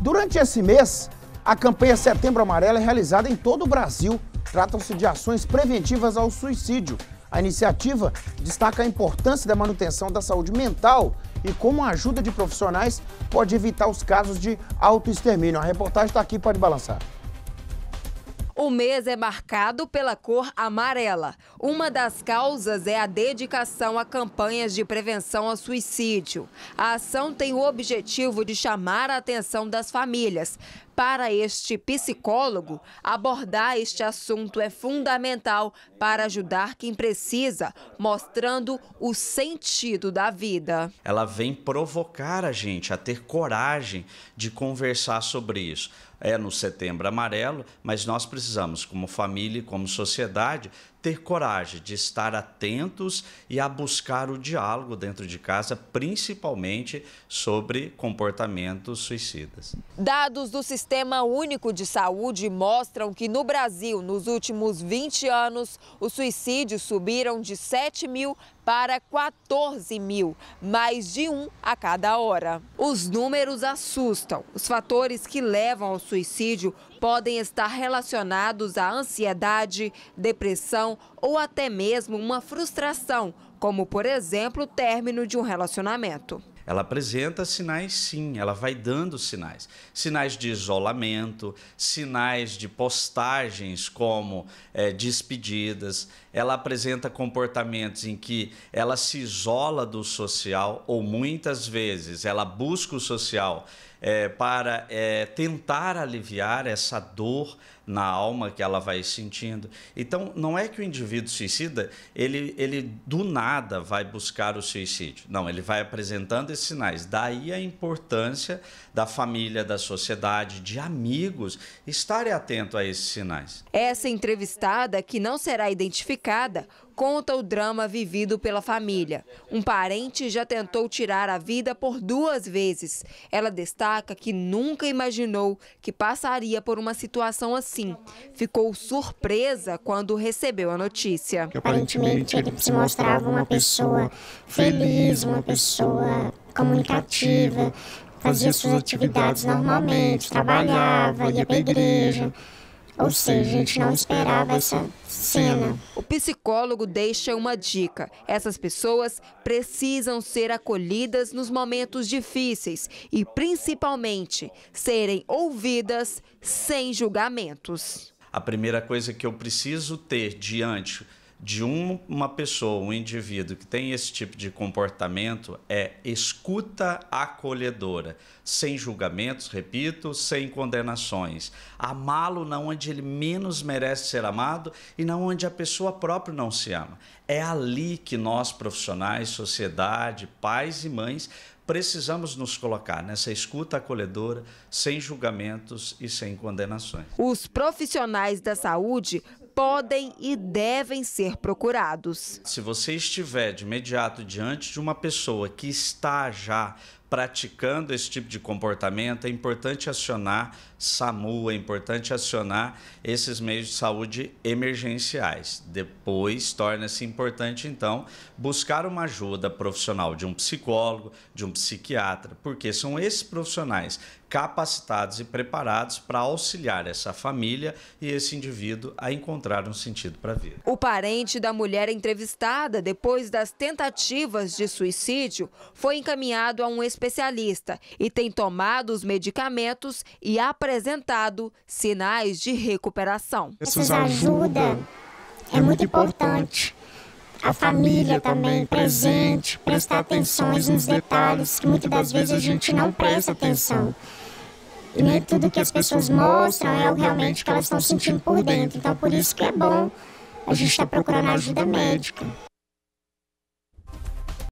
Durante esse mês, a campanha Setembro Amarelo é realizada em todo o Brasil. Tratam-se de ações preventivas ao suicídio. A iniciativa destaca a importância da manutenção da saúde mental e como a ajuda de profissionais pode evitar os casos de autoextermínio. A reportagem está aqui, pode balançar. O mês é marcado pela cor amarela. Uma das causas é a dedicação a campanhas de prevenção ao suicídio. A ação tem o objetivo de chamar a atenção das famílias. Para este psicólogo, abordar este assunto é fundamental para ajudar quem precisa, mostrando o sentido da vida. Ela vem provocar a gente a ter coragem de conversar sobre isso é no setembro amarelo, mas nós precisamos, como família, como sociedade, ter coragem de estar atentos e a buscar o diálogo dentro de casa, principalmente sobre comportamentos suicidas. Dados do Sistema Único de Saúde mostram que no Brasil, nos últimos 20 anos, os suicídios subiram de 7 mil para 14 mil, mais de um a cada hora. Os números assustam. Os fatores que levam ao suicídio podem estar relacionados à ansiedade, depressão, decepção ou até mesmo uma frustração, como, por exemplo, o término de um relacionamento. Ela apresenta sinais, sim, ela vai dando sinais. Sinais de isolamento, sinais de postagens como é, despedidas. Ela apresenta comportamentos em que ela se isola do social ou muitas vezes ela busca o social é, para é, tentar aliviar essa dor na alma que ela vai sentindo. Então, não é que o indivíduo suicida, ele, ele do nada vai buscar o suicídio. Não, ele vai apresentando esses sinais. Daí a importância da família, da sociedade, de amigos, estarem atento a esses sinais. Essa entrevistada, que não será identificada, conta o drama vivido pela família. Um parente já tentou tirar a vida por duas vezes. Ela destaca que nunca imaginou que passaria por uma situação assim. Ficou surpresa quando recebeu a notícia. Aparentemente, ele se mostrava uma pessoa feliz, uma pessoa comunicativa, fazia suas atividades normalmente, trabalhava, ia para a igreja. Ou seja, a gente não esperava essa cena. O psicólogo deixa uma dica: essas pessoas precisam ser acolhidas nos momentos difíceis e, principalmente, serem ouvidas sem julgamentos. A primeira coisa que eu preciso ter diante de um, uma pessoa, um indivíduo que tem esse tipo de comportamento é escuta acolhedora, sem julgamentos, repito, sem condenações. Amá-lo na onde ele menos merece ser amado e na onde a pessoa própria não se ama. É ali que nós, profissionais, sociedade, pais e mães, precisamos nos colocar nessa escuta acolhedora, sem julgamentos e sem condenações. Os profissionais da saúde podem e devem ser procurados. Se você estiver de imediato diante de uma pessoa que está já praticando esse tipo de comportamento, é importante acionar SAMU, é importante acionar esses meios de saúde emergenciais. Depois, torna-se importante, então, buscar uma ajuda profissional de um psicólogo, de um psiquiatra, porque são esses profissionais capacitados e preparados para auxiliar essa família e esse indivíduo a encontrar um sentido para a vida. O parente da mulher entrevistada depois das tentativas de suicídio foi encaminhado a um especialista e tem tomado os medicamentos e apresentado sinais de recuperação. Essas ajuda é, é muito importante. A família também presente, prestar atenção nos detalhes que muitas das vezes a gente não presta atenção. E nem tudo que as pessoas mostram é o realmente que elas estão sentindo por dentro. Então, por isso que é bom a gente estar tá procurando ajuda médica.